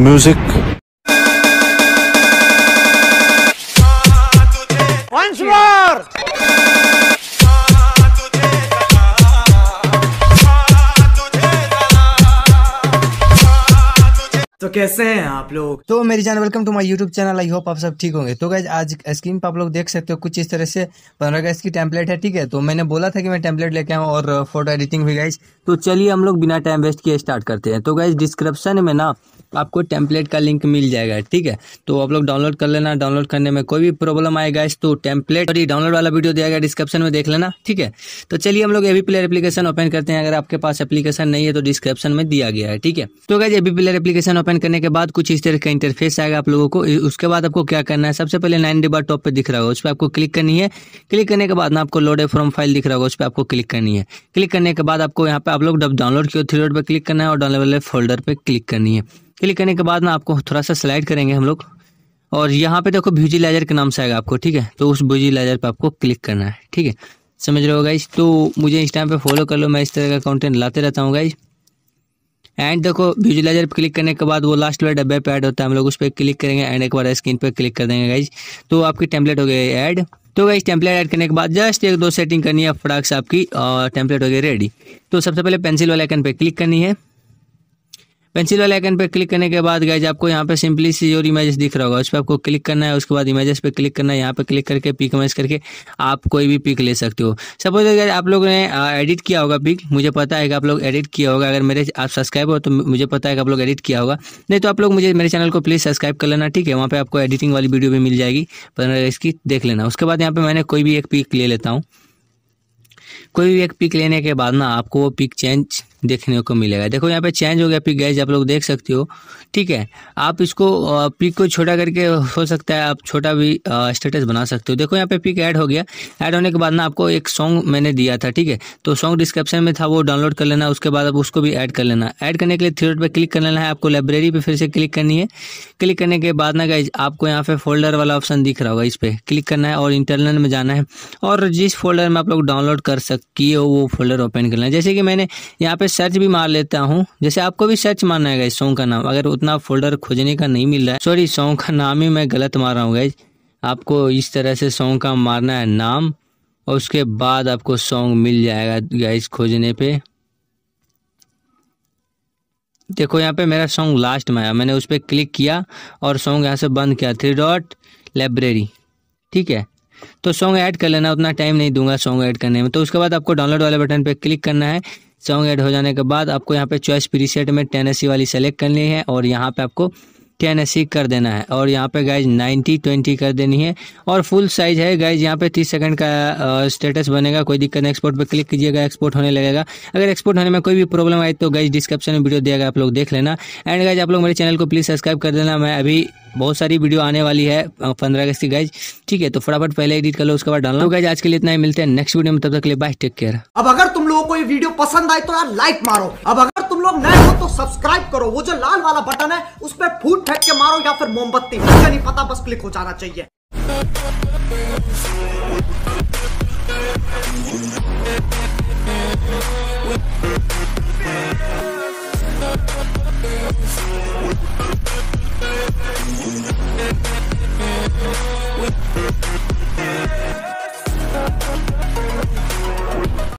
music. Once more! कैसे हैं आप लोग तो मेरी जान welcome to my YouTube channel I hope आप सब ठीक होंगे तो गैज आज स्क्रीन पर आप लोग देख सकते हो कुछ इस तरह से पंद्रह गैस की टेम्पलेट है ठीक है तो मैंने बोला था कि मैं टेम्पलेट लेके आऊँ और फोटो uh, एडिटिंग भी गाइज तो चलिए हम लोग बिना टाइम वेस्ट किए स्टार्ट करते हैं तो गैज डिस्क्रिप्शन में ना आपको टेम्पलेट का लिंक मिल जाएगा ठीक है तो आप लोग डाउनलोड कर लेना डाउनलोड करने में कोई भी प्रॉब्लम आएगा इस तो टेम्पलेट और डाउनलोड वाला वीडियो दिया गया डिस्क्रिप्शन में देख लेना ठीक है तो चलिए हम लोग एवी प्लेयर एप्लीकेशन ओपन करते हैं अगर आपके पास एप्लीकेशन नहीं है तो डिस्क्रिप्शन में दिया गया है ठीक है तो guys AV player application open करने के बाद कुछ इस तरह का इंटरफेस आएगा आप लोगों को उसके बाद आपको क्या करना है सबसे पहले नाइन डिबा टॉप पे दिख रहा होगा उस पर आपको क्लिक करनी है क्लिक करने के बाद ना आपको लोड ए फ्रॉम फाइल दिख रहा होगा उस पर आपको क्लिक करनी है क्लिक करने के बाद आपको यहाँ पे आप लोग डब डाउनलोड किए थ्री रोड पर क्लिक करना है और डाउनलोड फोल्डर पर क्लिक करनी है क्लिक करने के बाद ना आपको थोड़ा सा सिलेक्ट करेंगे हम लोग और यहाँ पे देखो लाइजर के नाम से आएगा आपको ठीक है तो उस लाइजर पर आपको क्लिक करना है ठीक है समझ रहे हो गाइज तो मुझे इंस्टाग्राम पे फॉलो कर लो मैं इस तरह का कंटेंट लाते रहता हूँ गाइज एंड देखो विजुलाइजर पर क्लिक करने के बाद वो लास्ट वाला डब्बे पे ऐड होता है हम लोग उस पर क्लिक करेंगे एंड एक बार स्क्रीन पर क्लिक कर देंगे गाइज तो आपकी टेम्पलेट हो गई ऐड तो गाइज टेम्पलेट ऐड करने के बाद जस्ट एक दो सेटिंग करनी है फ्राक्स आपकी और टेम्पलेट हो गई रेडी तो सबसे पहले पेंसिल वाले आइकन पे क्लिक करनी है पेंसिल वाले आइकन पर क्लिक करने के बाद गाइज आपको यहाँ पे सिंपली सी और इमेजेस दिख रहा होगा उस पर आपको क्लिक करना है उसके बाद इमेजेस पे क्लिक करना है यहाँ पे क्लिक करके पिक इमेज करके आप कोई भी पिक ले सकते हो सपोज अगर आप लोग ने एडिट किया होगा पिक मुझे पता है कि आप लोग एडिट किया होगा अगर मेरे आप सब्सक्राइब हो तो मुझे पता है कि आप लोग एडिट किया होगा नहीं तो आप लोग मुझे मेरे चैनल को प्लीज़ सब्सक्राइब कर लेना ठीक है वहाँ पर आपको एडिटिंग वाली वीडियो भी मिल जाएगी पंद्रह इसकी देख लेना उसके बाद यहाँ पर मैंने कोई भी एक पिक ले लेता हूँ कोई भी एक पिक लेने के बाद ना आपको वो पिक चेंज देखने को मिलेगा देखो यहाँ पे चेंज हो गया पिक गैज आप लोग देख सकते हो ठीक है आप इसको पिक को छोटा करके हो सकता है आप छोटा भी स्टेटस बना सकते हो देखो यहाँ पे पिक ऐड हो गया ऐड होने के बाद ना आपको एक सॉन्ग मैंने दिया था ठीक है तो सॉन्ग डिस्क्रिप्शन में था वो डाउनलोड कर लेना उसके बाद आप उसको भी ऐड कर लेना ऐड करने के लिए थ्री पर क्लिक कर लेना है आपको लाइब्रेरी पर फिर से क्लिक करनी है क्लिक करने के बाद ना गाइज आपको यहाँ पे फोल्डर वाला ऑप्शन दिख रहा होगा इस पर क्लिक करना है और इंटरनल में जाना है और जिस फोल्डर में आप लोग डाउनलोड कर सकिए हो वो फोल्डर ओपन करना है जैसे कि मैंने यहाँ पे सर्च भी मार लेता हूँ जैसे आपको भी सर्च मारना है गाइज सॉन्ग का नाम अगर उतना फोल्डर खोजने का नहीं मिल रहा है सॉरी सॉन्ग का नाम ही मैं गलत मार रहा हूँ गई आपको इस तरह से सॉन्ग का मारना है नाम और उसके बाद आपको सॉन्ग मिल जाएगा गाइस खोजने पे देखो यहाँ पे मेरा सॉन्ग लास्ट में आया मैंने उस पर क्लिक किया और सॉन्ग यहाँ से बंद किया थ्री डॉट लाइब्रेरी ठीक है तो सॉन्ग ऐड कर लेना उतना टाइम नहीं दूंगा सॉन्ग ऐड करने में तो उसके बाद आपको डाउनलोड वाले बटन पे क्लिक करना है सॉन्ग ऐड हो जाने के बाद आपको यहाँ पे चॉइस प्रीसेट में टेनेसी वाली सेलेक्ट करनी है और यहाँ पे आपको टेनेसी कर देना है और यहाँ पे गाइज 90 20 कर देनी है और फुल साइज है गाइज यहाँ पे 30 सेकंड का स्टेटस बनेगा कोई दिक्कत नहीं एक्सपोर्ट पे क्लिक कीजिएगा एक्सपोर्ट होने लगेगा अगर एक्सपोर्ट होने में कोई भी प्रॉब्लम आई तो गाइज डिस्क्रिप्शन में वीडियो दिया गया आप लोग देख लेना एंड गाइज आप लोग मेरे चैनल को प्लीज़ सब्सक्राइब कर देना मैं अभी बहुत सारी वीडियो आने वाली है पंद्रह अगस्त की गाइज ठीक है तो फटाफट पहले एडिट कर लो उसके बाद डालना होगा तो आज के लिए इतना ही मिलते हैं नेक्स्ट वीडियो में तब तक के लिए बाय टेक केयर अब अगर तुम लोगों को ये वीडियो पसंद आए तो यार लाइक मारो अब अगर तुम लोग नए हो तो सब्सक्राइब करो वो जो लाल वाला बटन है उस पर फूट फेंक के मारो या फिर मोमबत्ती मुझे नहीं पता बस क्लिक हो जाना चाहिए